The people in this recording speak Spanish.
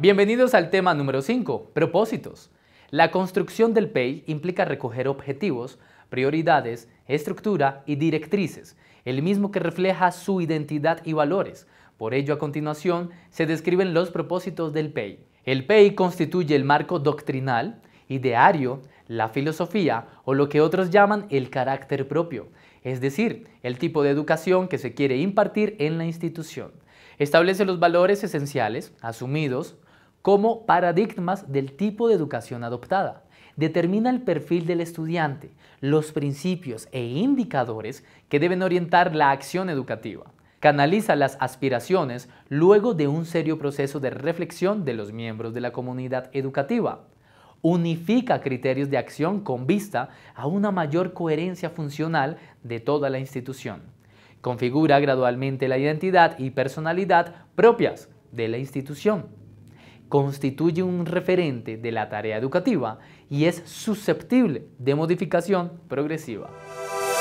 Bienvenidos al tema número 5, propósitos. La construcción del PEI implica recoger objetivos, prioridades, estructura y directrices, el mismo que refleja su identidad y valores. Por ello, a continuación, se describen los propósitos del PEI. El PEI constituye el marco doctrinal, ideario, la filosofía o lo que otros llaman el carácter propio, es decir, el tipo de educación que se quiere impartir en la institución. Establece los valores esenciales, asumidos, como paradigmas del tipo de educación adoptada. Determina el perfil del estudiante, los principios e indicadores que deben orientar la acción educativa. Canaliza las aspiraciones luego de un serio proceso de reflexión de los miembros de la comunidad educativa. Unifica criterios de acción con vista a una mayor coherencia funcional de toda la institución. Configura gradualmente la identidad y personalidad propias de la institución constituye un referente de la tarea educativa y es susceptible de modificación progresiva.